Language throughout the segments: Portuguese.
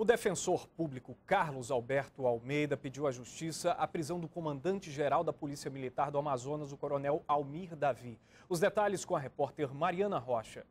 O defensor público Carlos Alberto Almeida pediu à Justiça a prisão do comandante-geral da Polícia Militar do Amazonas, o coronel Almir Davi. Os detalhes com a repórter Mariana Rocha.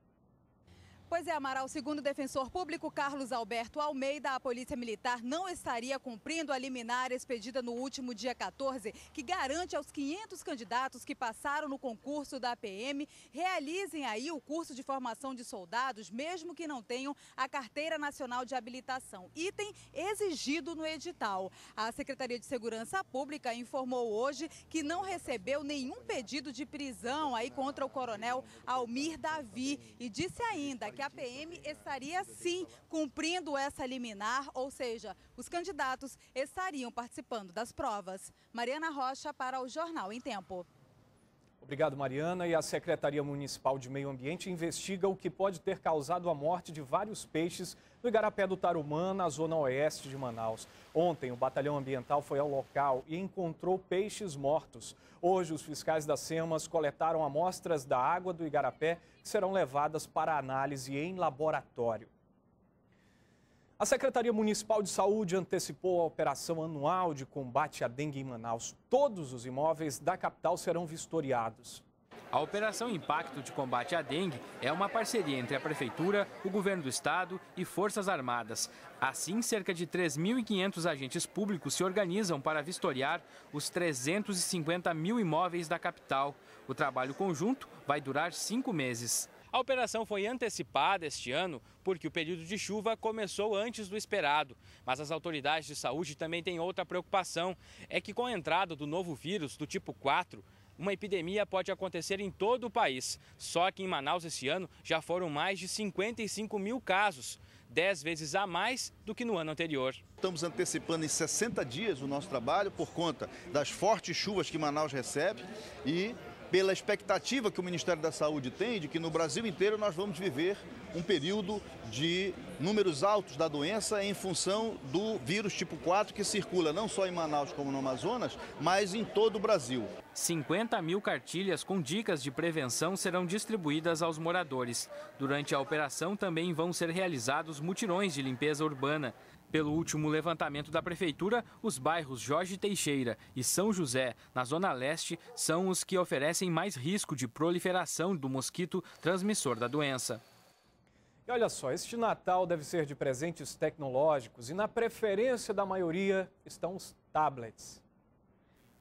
Pois é, Amaral, segundo o defensor público Carlos Alberto Almeida, a Polícia Militar não estaria cumprindo a liminar expedida no último dia 14, que garante aos 500 candidatos que passaram no concurso da PM realizem aí o curso de formação de soldados, mesmo que não tenham a Carteira Nacional de Habilitação, item exigido no edital. A Secretaria de Segurança Pública informou hoje que não recebeu nenhum pedido de prisão aí contra o coronel Almir Davi e disse ainda que a PM estaria sim cumprindo essa liminar, ou seja, os candidatos estariam participando das provas. Mariana Rocha para o Jornal em Tempo. Obrigado, Mariana. E a Secretaria Municipal de Meio Ambiente investiga o que pode ter causado a morte de vários peixes no igarapé do Tarumã, na zona oeste de Manaus. Ontem, o batalhão ambiental foi ao local e encontrou peixes mortos. Hoje, os fiscais da SEMAS coletaram amostras da água do igarapé que serão levadas para análise em laboratório. A Secretaria Municipal de Saúde antecipou a operação anual de combate à dengue em Manaus. Todos os imóveis da capital serão vistoriados. A Operação Impacto de Combate à Dengue é uma parceria entre a Prefeitura, o Governo do Estado e Forças Armadas. Assim, cerca de 3.500 agentes públicos se organizam para vistoriar os 350 mil imóveis da capital. O trabalho conjunto vai durar cinco meses. A operação foi antecipada este ano porque o período de chuva começou antes do esperado. Mas as autoridades de saúde também têm outra preocupação: é que com a entrada do novo vírus do tipo 4, uma epidemia pode acontecer em todo o país. Só que em Manaus esse ano já foram mais de 55 mil casos, 10 vezes a mais do que no ano anterior. Estamos antecipando em 60 dias o nosso trabalho por conta das fortes chuvas que Manaus recebe e pela expectativa que o Ministério da Saúde tem de que no Brasil inteiro nós vamos viver um período de números altos da doença em função do vírus tipo 4 que circula não só em Manaus como no Amazonas, mas em todo o Brasil. 50 mil cartilhas com dicas de prevenção serão distribuídas aos moradores. Durante a operação também vão ser realizados mutirões de limpeza urbana. Pelo último levantamento da Prefeitura, os bairros Jorge Teixeira e São José, na Zona Leste, são os que oferecem mais risco de proliferação do mosquito transmissor da doença. E olha só, este Natal deve ser de presentes tecnológicos e na preferência da maioria estão os tablets.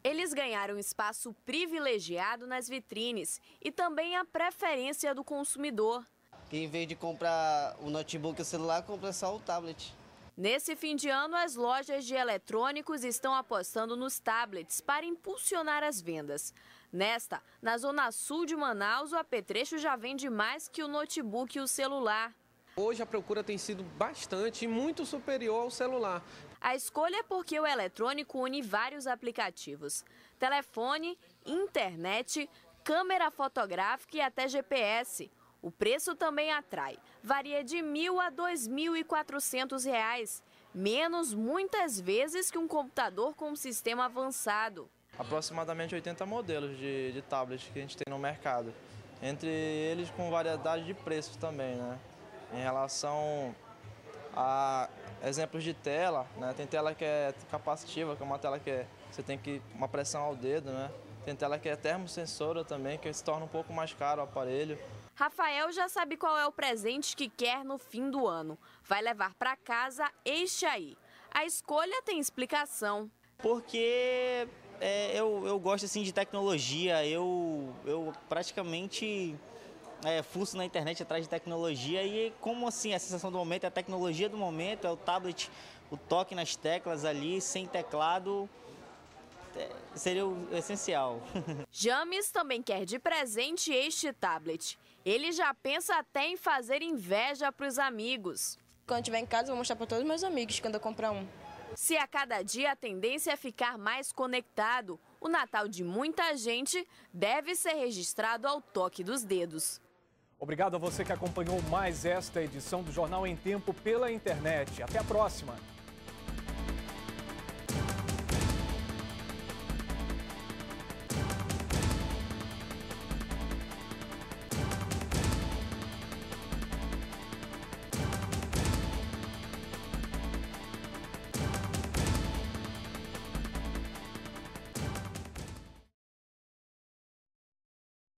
Eles ganharam espaço privilegiado nas vitrines e também a preferência do consumidor. Quem em vez de comprar o notebook e o celular, compra só o tablet. Nesse fim de ano, as lojas de eletrônicos estão apostando nos tablets para impulsionar as vendas. Nesta, na zona sul de Manaus, o apetrecho já vende mais que o notebook e o celular. Hoje a procura tem sido bastante e muito superior ao celular. A escolha é porque o eletrônico une vários aplicativos: telefone, internet, câmera fotográfica e até GPS. O preço também atrai. Varia de R$ 1.000 a R$ 2.400, menos muitas vezes que um computador com um sistema avançado. Aproximadamente 80 modelos de, de tablets que a gente tem no mercado. Entre eles com variedade de preços também, né? Em relação a exemplos de tela, né? Tem tela que é capacitiva, que é uma tela que é, você tem que uma pressão ao dedo, né? Tem tela que é termosensora também, que se torna um pouco mais caro o aparelho. Rafael já sabe qual é o presente que quer no fim do ano. Vai levar para casa este aí. A escolha tem explicação. Porque é, eu, eu gosto assim de tecnologia, eu, eu praticamente é, fuço na internet atrás de tecnologia e como assim a sensação do momento é a tecnologia do momento, é o tablet, o toque nas teclas ali, sem teclado, é, seria o essencial. James também quer de presente este tablet. Ele já pensa até em fazer inveja para os amigos. Quando estiver em casa, eu vou mostrar para todos os meus amigos quando eu comprar um. Se a cada dia a tendência é ficar mais conectado, o Natal de muita gente deve ser registrado ao toque dos dedos. Obrigado a você que acompanhou mais esta edição do Jornal em Tempo pela internet. Até a próxima!